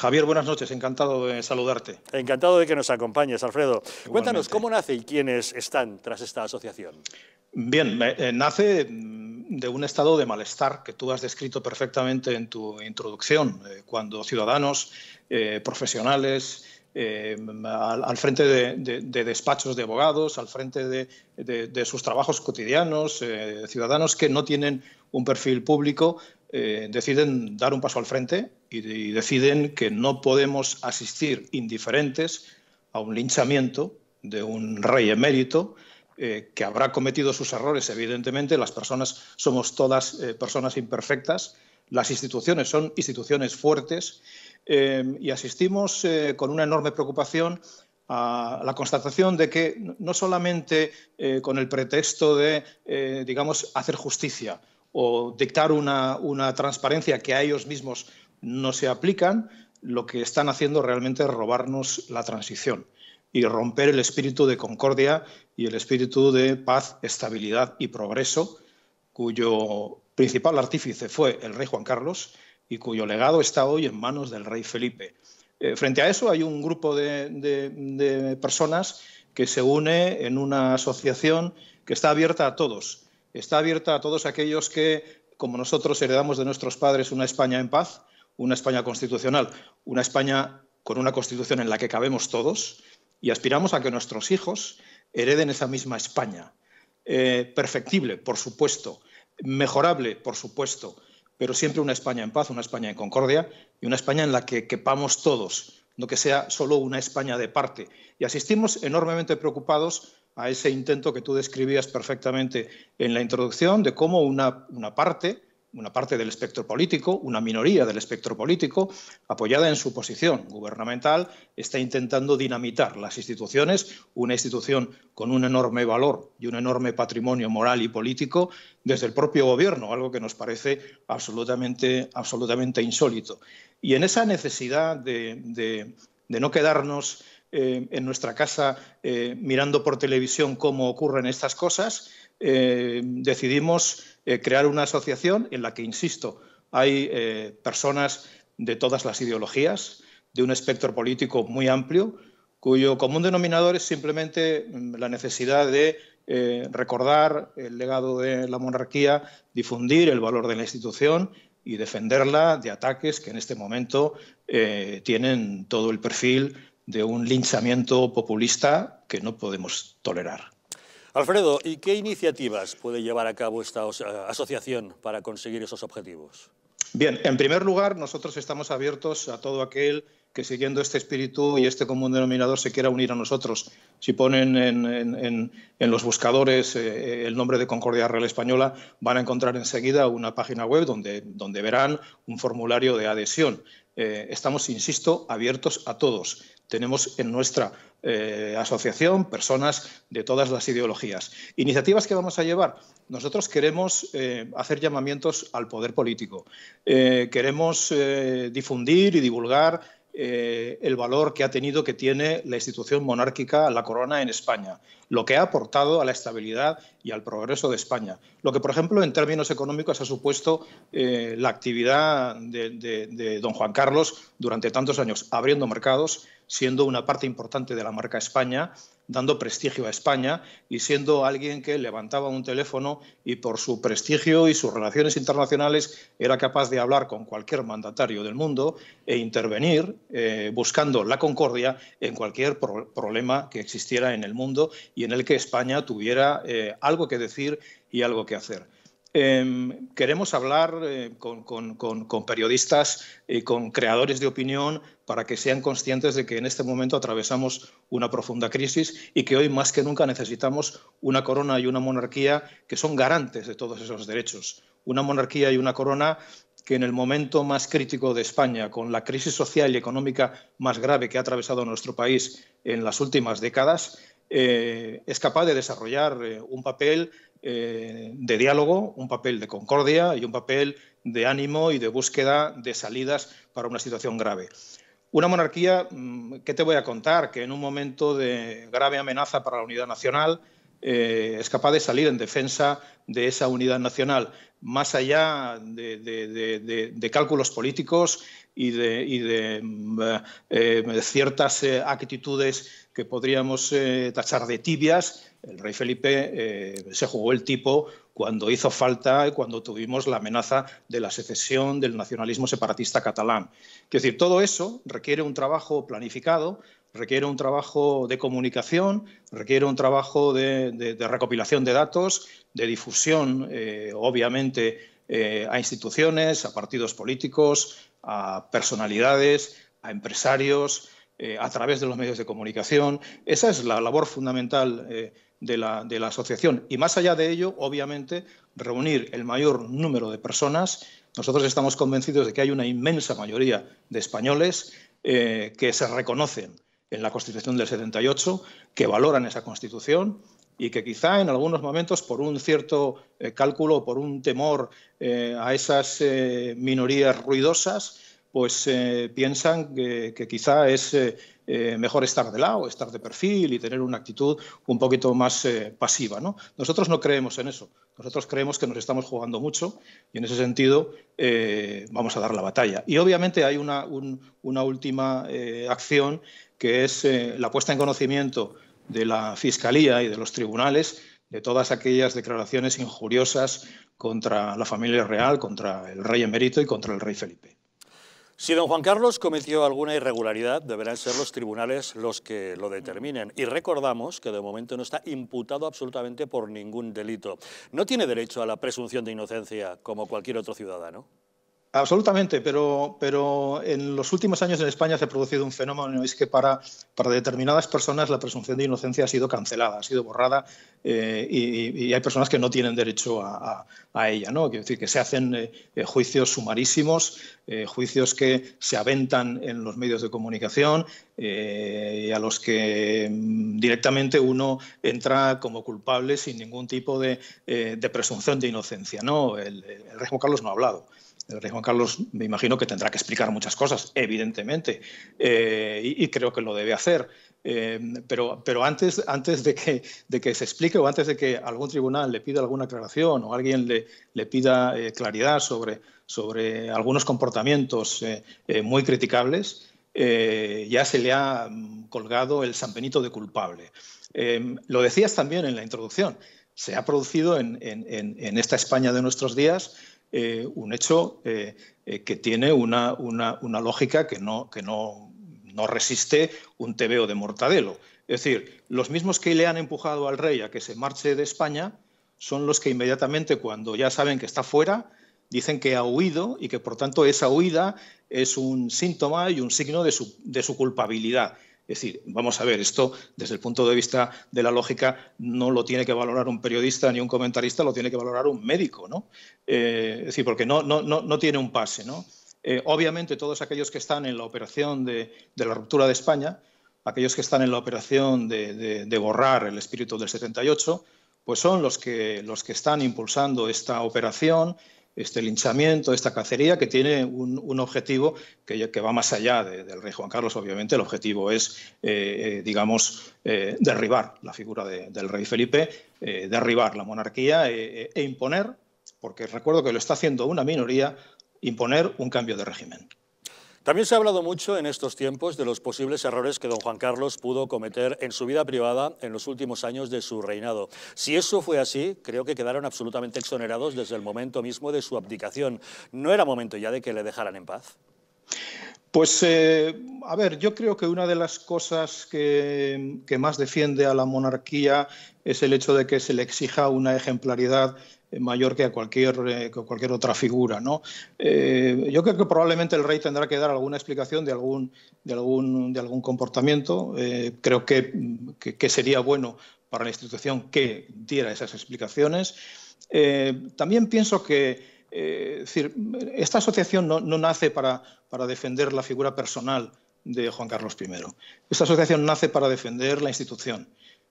Javier, buenas noches, encantado de saludarte. Encantado de que nos acompañes, Alfredo. Cuéntanos, ¿cómo nace y quiénes están tras esta asociación? Bien, eh, nace mm, de un estado de malestar que tú has descrito perfectamente en tu introducción, eh, cuando ciudadanos, eh, profesionales, al, frente de, despachos de abogados, al frente de, sus trabajos cotidianos, ciudadanos que no tienen un perfil público, eh, deciden dar un paso al frente y, deciden que no podemos asistir indiferentes a un linchamiento de un rey emérito eh, que habrá cometido sus errores, evidentemente. Las personas somos todas eh, personas imperfectas, las instituciones son instituciones fuertes y asistimos con una enorme preocupación a la constatación de que no solamente con el pretexto de, digamos, hacer justicia, o dictar una, transparencia que a ellos mismos no se aplican, lo que están haciendo realmente es robarnos la transición y romper el espíritu de concordia y el espíritu de paz, estabilidad y progreso, cuyo principal artífice fue el rey Juan Carlos y cuyo legado está hoy en manos del rey Felipe. Eh, frente a eso hay un grupo de, de personas que se une en una asociación que está abierta a todos Está abierta a todos aquellos que, como nosotros, heredamos de nuestros padres una España en paz, una España constitucional, una España con una constitución en la que cabemos todos y aspiramos a que nuestros hijos hereden esa misma España. Eh, perfectible, por supuesto, mejorable, por supuesto, pero siempre una España en paz, una España en concordia y una España en la que quepamos todos, no que sea solo una España de parte. Y asistimos enormemente preocupados a ese intento que tú describías perfectamente en la introducción de cómo una, parte, una parte del espectro político, una minoría del espectro político, apoyada en su posición gubernamental, está intentando dinamitar las instituciones, una institución con un enorme valor y un enorme patrimonio moral y político desde el propio gobierno, algo que nos parece absolutamente, absolutamente insólito. Y en esa necesidad de no quedarnos eh, en nuestra casa eh, mirando por televisión cómo ocurren estas cosas, eh, decidimos crear una asociación en la que, insisto, hay personas de todas las ideologías, de un espectro político muy amplio, cuyo común denominador es simplemente mm, la necesidad de recordar el legado de la monarquía, difundir el valor de la institución y defenderla de ataques que en este momento tienen todo el perfil de un linchamiento populista que no podemos tolerar. Alfredo, ¿y qué iniciativas puede llevar a cabo esta eh, asociación para conseguir esos objetivos? Bien, en primer lugar, nosotros estamos abiertos a todo aquel que siguiendo este espíritu y este común denominador se quiera unir a nosotros. Si ponen en, los buscadores eh, eh, el nombre de Concordia Real Española, van a encontrar enseguida una página web donde verán un formulario de adhesión. Eh, estamos, insisto, abiertos a todos. Tenemos en nuestra eh, asociación personas de todas las ideologías. Iniciativas que vamos a llevar. Nosotros queremos eh, hacer llamamientos al poder político. queremos difundir y divulgar eh, el valor que ha tenido, que tiene la institución monárquica, la corona en España, lo que ha aportado a la estabilidad y al progreso de España, lo que, por ejemplo, en términos económicos ha supuesto eh, la actividad de don Juan Carlos durante tantos años, abriendo mercados, siendo una parte importante de la marca España, dando prestigio a España y siendo alguien que levantaba un teléfono y por su prestigio y sus relaciones internacionales era capaz de hablar con cualquier mandatario del mundo e intervenir eh, buscando la concordia en cualquier problema que existiera en el mundo y en el que España tuviera eh, algo que decir y algo que hacer. Em, queremos hablar eh, con, periodistas y con creadores de opinión para que sean conscientes de que en este momento atravesamos una profunda crisis y que hoy más que nunca necesitamos una corona y una monarquía que son garantes de todos esos derechos. Una monarquía y una corona que en el momento más crítico de España, con la crisis social y económica más grave que ha atravesado nuestro país en las últimas décadas, eh, es capaz de desarrollar eh, un papel eh, de diálogo, un papel de concordia y un papel de ánimo y de búsqueda de salidas para una situación grave. Una monarquía, mm, ¿qué te voy a contar? Que en un momento de grave amenaza para la unidad nacional eh, es capaz de salir en defensa de esa unidad nacional, más allá de, cálculos políticos y de, mm, eh, ciertas actitudes que podríamos tachar de tibias, el rey Felipe eh, se jugó el tipo cuando hizo falta, cuando tuvimos la amenaza de la secesión del nacionalismo separatista catalán. Quiero decir, todo eso requiere un trabajo planificado, requiere un trabajo de comunicación, requiere un trabajo de, recopilación de datos, de difusión, eh, obviamente, eh, a instituciones, a partidos políticos, a personalidades, a empresarios, a través de los medios de comunicación. Esa es la labor fundamental de la, asociación. Y más allá de ello, obviamente, reunir el mayor número de personas. Nosotros estamos convencidos de que hay una inmensa mayoría de españoles eh, que se reconocen en la Constitución del 78, que valoran esa Constitución y que quizá en algunos momentos, por un cierto eh, cálculo, por un temor eh, a esas minorías ruidosas, pues piensan que, que, quizá es eh, mejor estar de lado, estar de perfil y tener una actitud un poquito más eh, pasiva. Nosotros no creemos en eso. Nosotros creemos que nos estamos jugando mucho y en ese sentido eh, vamos a dar la batalla. Y obviamente hay una, una última acción que es la puesta en conocimiento de la Fiscalía y de los tribunales de todas aquellas declaraciones injuriosas contra la familia real, contra el rey emérito y contra el rey Felipe. Si don Juan Carlos cometió alguna irregularidad, deberán ser los tribunales los que lo determinen. Y recordamos que de momento no está imputado absolutamente por ningún delito. No tiene derecho a la presunción de inocencia como cualquier otro ciudadano. Absolutamente, pero, en los últimos años en España se ha producido un fenómeno, es que para, determinadas personas la presunción de inocencia ha sido cancelada, ha sido borrada eh, y, hay personas que no tienen derecho a, ella. ¿no? Quiero decir, que se hacen eh, eh, juicios sumarísimos, juicios que se aventan en los medios de comunicación y a los que mm, directamente uno entra como culpable sin ningún tipo de, presunción de inocencia. El, el Juan Carlos no ha hablado. El rey Juan Carlos me imagino que tendrá que explicar muchas cosas, evidentemente, eh, y, creo que lo debe hacer. Eh, pero, pero antes, antes de, que, de que se explique o antes de que algún tribunal le pida alguna aclaración o alguien le, le pida eh, claridad sobre, sobre algunos comportamientos muy criticables, ya se le ha mm, colgado el San de culpable. Em, lo decías también en la introducción, se ha producido en, esta España de nuestros días eh, un hecho eh, eh, que tiene una, lógica que, no, resiste un tebeo de Mortadelo. Es decir, los mismos que le han empujado al rey a que se marche de España son los que inmediatamente, cuando ya saben que está fuera, dicen que ha huido y que por tanto esa huida es un síntoma y un signo de su culpabilidad. Es decir, vamos a ver, esto desde el punto de vista de la lógica no lo tiene que valorar un periodista ni un comentarista, lo tiene que valorar un médico, ¿no? Eh, es decir, porque no, no, no, tiene un pase, ¿no? Eh, obviamente todos aquellos que están en la operación de, la ruptura de España, aquellos que están en la operación de, borrar el espíritu del 78, pues son los que, los que están impulsando esta operación este linchamiento, esta cacería, que tiene un, objetivo que, va más allá del rey Juan Carlos, obviamente. El objetivo es, eh, eh, digamos, eh, derribar la figura del rey Felipe, derribar la monarquía e imponer, porque recuerdo que lo está haciendo una minoría, imponer un cambio de régimen. También se ha hablado mucho en estos tiempos de los posibles errores que don Juan Carlos pudo cometer en su vida privada en los últimos años de su reinado. Si eso fue así, creo que quedaron absolutamente exonerados desde el momento mismo de su abdicación. ¿No era momento ya de que le dejaran en paz? Pues, eh, a ver, yo creo que una de las cosas que, que más defiende a la monarquía es el hecho de que se le exija una ejemplaridad eh, mayor que a cualquier, eh, cualquier otra figura. ¿no? Eh, yo creo que probablemente el rey tendrá que dar alguna explicación de algún, de algún, de algún comportamiento. creo que, que, sería bueno para la institución que diera esas explicaciones. también pienso que esta asociación no, no nace para, para defender la figura personal de Juan Carlos I. Esta asociación nace para defender la institución.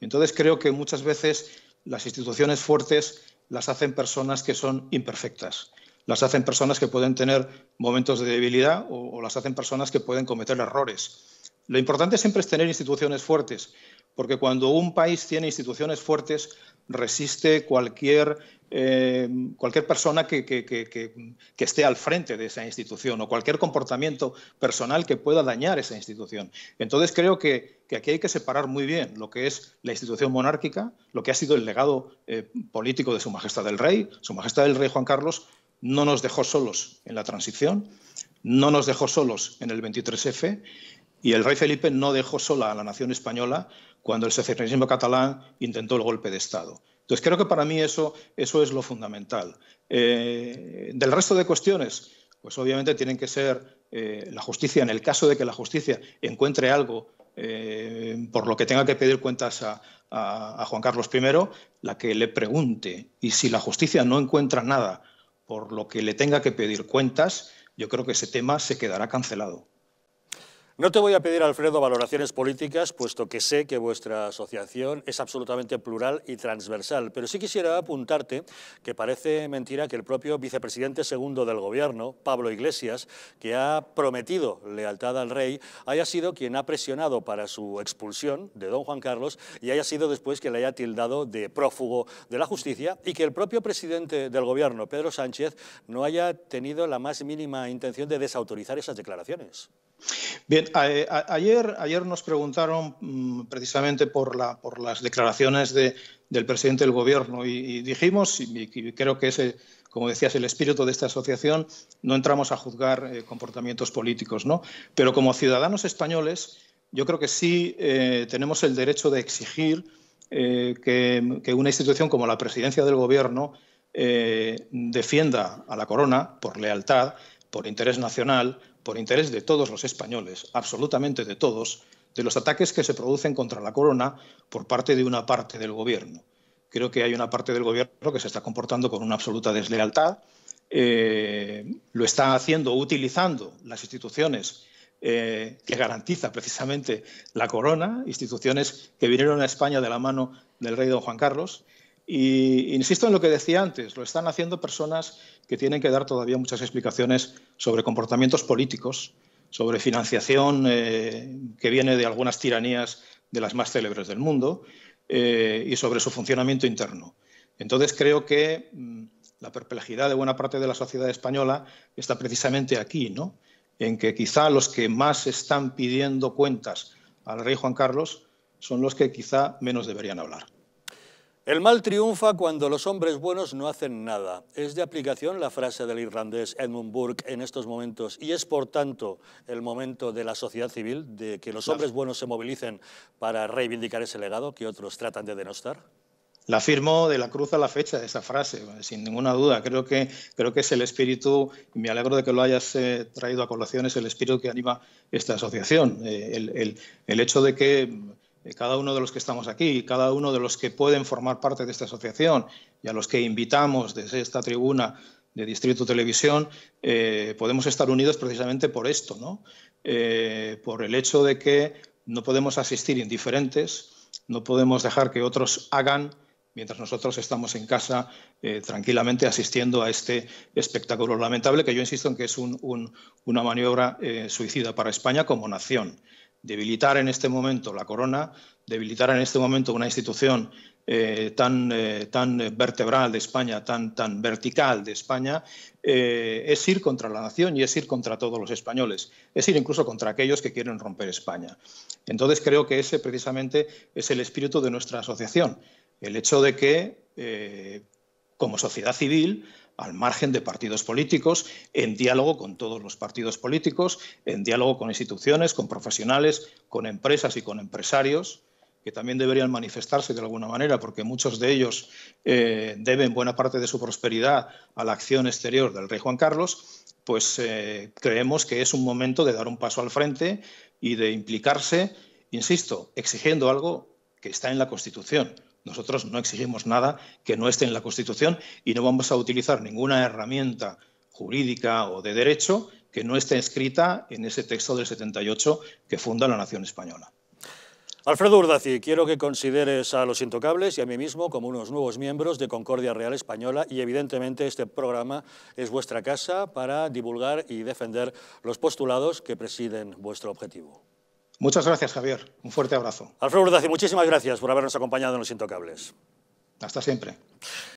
Entonces creo que muchas veces las instituciones fuertes las hacen personas que son imperfectas, las hacen personas que pueden tener momentos de debilidad o, las hacen personas que pueden cometer errores. Lo importante siempre es tener instituciones fuertes, porque cuando un país tiene instituciones fuertes, resiste cualquier, eh, cualquier persona que, esté al frente de esa institución o cualquier comportamiento personal que pueda dañar esa institución. Entonces creo que, aquí hay que separar muy bien lo que es la institución monárquica, lo que ha sido el legado eh, político de Su Majestad el Rey. Su Majestad el Rey Juan Carlos no nos dejó solos en la transición, no nos dejó solos en el 23F y el Rey Felipe no dejó sola a la nación española cuando el secessionismo catalán intentó el golpe de Estado. Entonces creo que para mí eso, eso es lo fundamental. Eh, del resto de cuestiones, pues obviamente tienen que ser eh, la justicia, en el caso de que la justicia encuentre algo eh, por lo que tenga que pedir cuentas a, Juan Carlos I, la que le pregunte. Y si la justicia no encuentra nada por lo que le tenga que pedir cuentas, yo creo que ese tema se quedará cancelado. No te voy a pedir, Alfredo, valoraciones políticas, puesto que sé que vuestra asociación es absolutamente plural y transversal, pero sí quisiera apuntarte que parece mentira que el propio vicepresidente segundo del Gobierno, Pablo Iglesias, que ha prometido lealtad al rey, haya sido quien ha presionado para su expulsión de don Juan Carlos y haya sido después quien le haya tildado de prófugo de la justicia y que el propio presidente del Gobierno, Pedro Sánchez, no haya tenido la más mínima intención de desautorizar esas declaraciones. Bien. Eh, ayer, nos preguntaron mm, precisamente por, las declaraciones del presidente del Gobierno y, dijimos, y, creo que ese, eh, como decías, el espíritu de esta asociación, no entramos a juzgar eh, comportamientos políticos, ¿no? Pero como ciudadanos españoles, yo creo que sí tenemos el derecho de exigir que, una institución como la presidencia del Gobierno defienda a la corona por lealtad, por interés nacional, por interés de todos los españoles, absolutamente de todos, de los ataques que se producen contra la corona por parte de una parte del gobierno. Creo que hay una parte del gobierno que se está comportando con una absoluta deslealtad, eh, lo está haciendo utilizando las instituciones eh, que garantiza precisamente la corona, instituciones que vinieron a España de la mano del rey don Juan Carlos, y insisto en lo que decía antes, lo están haciendo personas que tienen que dar todavía muchas explicaciones sobre comportamientos políticos, sobre financiación eh, que viene de algunas tiranías de las más célebres del mundo eh, y sobre su funcionamiento interno. Entonces creo que mm, la perplejidad de buena parte de la sociedad española está precisamente aquí, ¿no? en que quizá los que más están pidiendo cuentas al rey Juan Carlos son los que quizá menos deberían hablar. El mal triunfa cuando los hombres buenos no hacen nada. Es de aplicación la frase del irlandés Edmund Burke en estos momentos y es por tanto el momento de la sociedad civil, de que los hombres buenos se movilicen para reivindicar ese legado que otros tratan de denostar. La firmo de la cruz a la fecha de esa frase, sin ninguna duda. Creo que, creo que es el espíritu, me alegro de que lo hayas eh, traído a colación, es el espíritu que anima esta asociación. Eh, el hecho de que eh, cada uno de los que estamos aquí, cada uno de los que pueden formar parte de esta asociación y a los que invitamos desde esta tribuna de Distrito Televisión, eh, podemos estar unidos precisamente por esto, ¿no? Eh, por el hecho de que no podemos asistir indiferentes, no podemos dejar que otros hagan mientras nosotros estamos en casa tranquilamente asistiendo a este espectáculo lamentable, que yo insisto en que es una maniobra suicida para España como nación debilitar en este momento la corona, debilitar en este momento una institución eh, eh, tan, vertebral de España, tan, tan vertical de España, eh, es ir contra la nación y es ir contra todos los españoles, es ir incluso contra aquellos que quieren romper España. Entonces creo que ese precisamente es el espíritu de nuestra asociación, el hecho de que como sociedad civil al margen de partidos políticos, en diálogo con todos los partidos políticos, en diálogo con instituciones, con profesionales, con empresas y con empresarios que también deberían manifestarse de alguna manera, porque muchos de ellos eh, deben buena parte de su prosperidad a la acción exterior del rey Juan Carlos, pues eh, creemos que es un momento de dar un paso al frente y de implicarse, insisto, exigiendo algo que está en la Constitución, nosotros no exigimos nada que no esté en la Constitución y no vamos a utilizar ninguna herramienta jurídica o de derecho que no esté escrita en ese texto del 78 que funda la nación española. Alfredo Urdaci, quiero que consideres a los intocables y a mí mismo como unos nuevos miembros de Concordia Real Española y evidentemente este programa es vuestra casa para divulgar y defender los postulados que presiden vuestro objetivo. Muchas gracias, Javier. Un fuerte abrazo. Alfredo Urdazi, muchísimas gracias por habernos acompañado en Los Intocables. Hasta siempre.